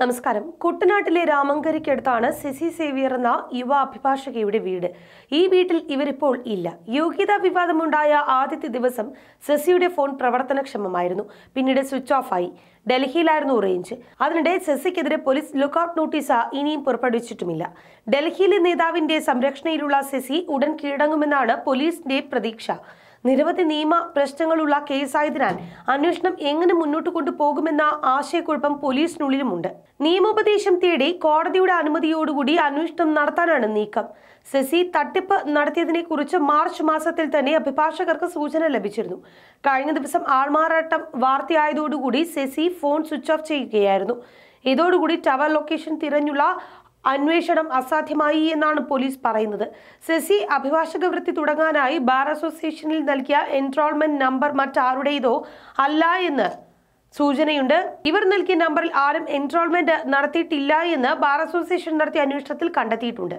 നമസ്കാരം കുട്ടനാട്ടിലെ രാമങ്കരയ്ക്കടുത്താണ് CC Xavier എന്ന യുവ അഭിഭാഷകയുടെ വീട് ഈ വീട്ടിൽ ഇവരിപ്പോൾ ഇല്ല യോഗ്യതാ വിവാദമുണ്ടായ ആദ്യത്തെ ദിവസം സെസിയുടെ ഫോൺ പ്രവർത്തനക്ഷമമായിരുന്നു പിന്നീട് സ്വിച്ച് ഓഫ് ആയി ഡൽഹിയിലായിരുന്നു റേഞ്ച് അതിനിടെ സെസിക്കെതിരെ പോലീസ് ലുക്കൌട്ട് നോട്ടീസ് ഇനിയും പുറപ്പെടുവിച്ചിട്ടുമില്ല ഡൽഹിയിലെ നേതാവിന്റെ സംരക്ഷണയിലുള്ള സെസി ഉടൻ കീഴടങ്ങുമെന്നാണ് പോലീസിന്റെ പ്രതീക്ഷ നിരവധി നിയമ പ്രശ്നങ്ങളുള്ള കേസായതിനാൽ അന്വേഷണം എങ്ങനെ മുന്നോട്ട് കൊണ്ടുപോകുമെന്ന ആശയക്കുഴപ്പം പോലീസിനുള്ളിലുമുണ്ട് നിയമോപദേശം തേടി കോടതിയുടെ അനുമതിയോടുകൂടി അന്വേഷണം നടത്താനാണ് നീക്കം സെസി തട്ടിപ്പ് നടത്തിയതിനെ കുറിച്ച് മാർച്ച് മാസത്തിൽ തന്നെ അഭിഭാഷകർക്ക് സൂചന ലഭിച്ചിരുന്നു കഴിഞ്ഞ ദിവസം ആൾമാറാട്ടം വാർത്തയായതോടുകൂടി സെസി ഫോൺ സ്വിച്ച് ഓഫ് ചെയ്യുകയായിരുന്നു ഇതോടുകൂടി ടവർ ലൊക്കേഷൻ തിരഞ്ഞുള്ള അന്വേഷണം അസാധ്യമായി എന്നാണ് പോലീസ് പറയുന്നത് സെസി അഭിഭാഷക വൃത്തി തുടങ്ങാനായി ബാർ അസോസിയേഷനിൽ നൽകിയ എൻറോൾമെന്റ് നമ്പർ മറ്റാരുടേതോ അല്ല എന്ന് സൂചനയുണ്ട് ഇവർ നൽകിയ നമ്പറിൽ ആരും എൻറോൾമെന്റ് നടത്തിയിട്ടില്ല എന്ന് ബാർ അസോസിയേഷൻ നടത്തിയ അന്വേഷണത്തിൽ കണ്ടെത്തിയിട്ടുണ്ട്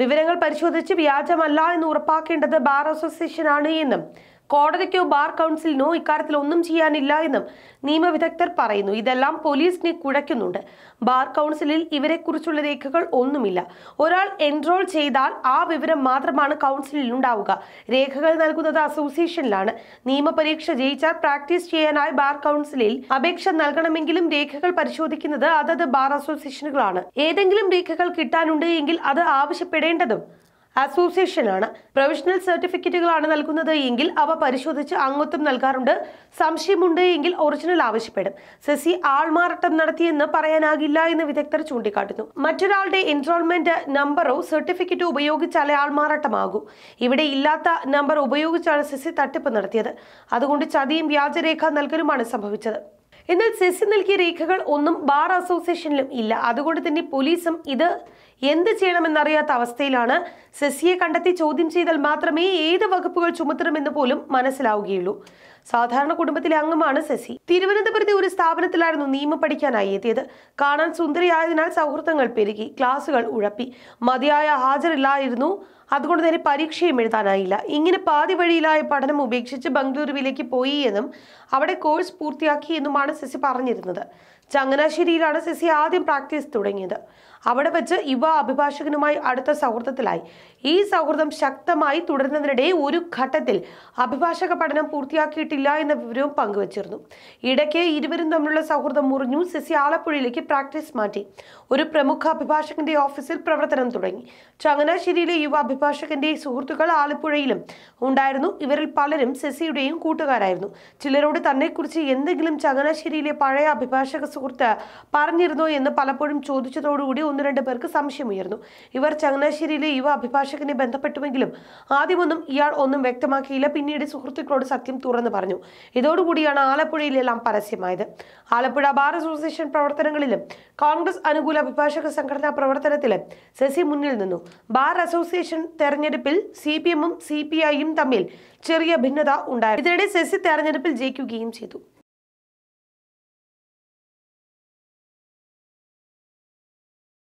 വിവരങ്ങൾ പരിശോധിച്ച് വ്യാജമല്ല എന്ന് ഉറപ്പാക്കേണ്ടത് ബാർ അസോസിയേഷനാണ് എന്നും കോടതിക്കോ ബാർ കൗൺസിലിനോ ഇക്കാര്യത്തിൽ ഒന്നും ചെയ്യാനില്ല എന്നും നിയമവിദഗ്ധർ പറയുന്നു ഇതെല്ലാം പോലീസിനെ കുഴയ്ക്കുന്നുണ്ട് ബാർ കൗൺസിലിൽ ഇവരെക്കുറിച്ചുള്ള രേഖകൾ ഒന്നുമില്ല ഒരാൾ എൻറോൾ ചെയ്താൽ ആ വിവരം മാത്രമാണ് കൗൺസിലിൽ ഉണ്ടാവുക രേഖകൾ നൽകുന്നത് അസോസിയേഷനിലാണ് നിയമപരീക്ഷ ജയിച്ചാൽ പ്രാക്ടീസ് ചെയ്യാനായി ബാർ കൗൺസിലിൽ അപേക്ഷ നൽകണമെങ്കിലും രേഖകൾ പരിശോധിക്കുന്നത് അതത് ബാർ അസോസിയേഷനുകളാണ് ഏതെങ്കിലും രേഖകൾ കിട്ടാനുണ്ട് എങ്കിൽ അത് ആവശ്യപ്പെടേണ്ടതും അസോസിയേഷനാണ് പ്രൊഫഷണൽ സർട്ടിഫിക്കറ്റുകളാണ് നൽകുന്നത് എങ്കിൽ അവ പരിശോധിച്ച് അംഗത്വം നൽകാറുണ്ട് സംശയമുണ്ട് എങ്കിൽ ഒറിജിനൽ ആവശ്യപ്പെടും സെസി ആൾമാറാട്ടം നടത്തിയെന്ന് പറയാനാകില്ല എന്ന് വിദഗ്ധർ ചൂണ്ടിക്കാട്ടുന്നു മറ്റൊരാളുടെ എൻറോൾമെന്റ് നമ്പറോ സർട്ടിഫിക്കറ്റോ ഉപയോഗിച്ചാലേ ആൾമാറാട്ടമാകൂ ഇവിടെ ഇല്ലാത്ത നമ്പർ ഉപയോഗിച്ചാണ് സെസി തട്ടിപ്പ് നടത്തിയത് അതുകൊണ്ട് ചതിയും വ്യാജരേഖ നൽകലുമാണ് സംഭവിച്ചത് എന്നാൽ സെസ് നൽകിയ രേഖകൾ ഒന്നും ബാർ അസോസിയേഷനിലും ഇല്ല അതുകൊണ്ട് തന്നെ പോലീസും ഇത് എന്ത് ചെയ്യണമെന്നറിയാത്ത അവസ്ഥയിലാണ് സെസിയെ കണ്ടെത്തി ചോദ്യം ചെയ്താൽ മാത്രമേ ഏത് വകുപ്പുകൾ ചുമത്തണമെന്ന് പോലും മനസ്സിലാവുകയുള്ളൂ സാധാരണ കുടുംബത്തിലെ അംഗമാണ് ശശി തിരുവനന്തപുരത്തെ ഒരു സ്ഥാപനത്തിലായിരുന്നു നിയമം പഠിക്കാനായി എത്തിയത് കാണാൻ സുന്ദരിയായതിനാൽ സൗഹൃദങ്ങൾ പെരുകി ക്ലാസുകൾ ഉഴപ്പി മതിയായ ഹാജരില്ലായിരുന്നു അതുകൊണ്ട് തന്നെ പരീക്ഷയും എഴുതാനായില്ല ഇങ്ങനെ പാതി വഴിയിലായ പഠനം ഉപേക്ഷിച്ച് ബംഗളൂരുവിലേക്ക് പോയി എന്നും അവിടെ കോഴ്സ് പൂർത്തിയാക്കി എന്നുമാണ് സിസി പറഞ്ഞിരുന്നത് ചങ്ങനാശ്ശേരിയിലാണ് സിസി ആദ്യം പ്രാക്ടീസ് തുടങ്ങിയത് അവിടെ വെച്ച് യുവ അഭിഭാഷകനുമായി അടുത്ത സൗഹൃദത്തിലായി ഈ സൗഹൃദം ശക്തമായി തുടരുന്നതിനിടെ ഒരു ഘട്ടത്തിൽ അഭിഭാഷക പഠനം പൂർത്തിയാക്കിയിട്ടില്ല എന്ന വിവരവും പങ്കുവച്ചിരുന്നു ഇടയ്ക്ക് ഇരുവരും തമ്മിലുള്ള സൗഹൃദം മുറിഞ്ഞു സിസി ആലപ്പുഴയിലേക്ക് പ്രാക്ടീസ് മാറ്റി ഒരു പ്രമുഖ അഭിഭാഷകന്റെ ഓഫീസിൽ പ്രവർത്തനം തുടങ്ങി ചങ്ങനാശ്ശേരിയിലെ യുവ അഭിഭാഷകന്റെ സുഹൃത്തുക്കൾ ആലപ്പുഴയിലും ഉണ്ടായിരുന്നു ഇവരിൽ പലരും സിസിയുടെയും കൂട്ടുകാരായിരുന്നു ചിലരോട് തന്നെക്കുറിച്ച് എന്തെങ്കിലും ചങ്ങനാശ്ശേരിയിലെ പഴയ അഭിഭാഷക സുഹൃത്ത് പറഞ്ഞിരുന്നോ എന്ന് പലപ്പോഴും ചോദിച്ചതോടുകൂടി ഒന്ന് രണ്ട് പേർക്ക് സംശയമുയർന്നു ഇവർ ചങ്ങനാശ്ശേരിയിലെ യുവ അഭിഭാഷകനെ ബന്ധപ്പെട്ടുവെങ്കിലും ആദ്യമൊന്നും ഇയാൾ ഒന്നും വ്യക്തമാക്കിയില്ല പിന്നീട് സുഹൃത്തുക്കളോട് സത്യം തുറന്നു പറഞ്ഞു ഇതോടുകൂടിയാണ് ആലപ്പുഴയിലെല്ലാം പരസ്യമായത് ആലപ്പുഴ ബാർ അസോസിയേഷൻ പ്രവർത്തനങ്ങളിലും കോൺഗ്രസ് അനുകൂല അഭിഭാഷക സംഘടനാ പ്രവർത്തനത്തിലും സെസി മുന്നിൽ നിന്നു ബാർ അസോസിയേഷൻ തെരഞ്ഞെടുപ്പിൽ സി പി എമ്മും സി പി ഐയും തമ്മിൽ ചെറിയ ഭിന്നത ഉണ്ടായിരുന്നു ഇതിനിടെ സെസി തെരഞ്ഞെടുപ്പിൽ ജയിക്കുകയും ചെയ്തു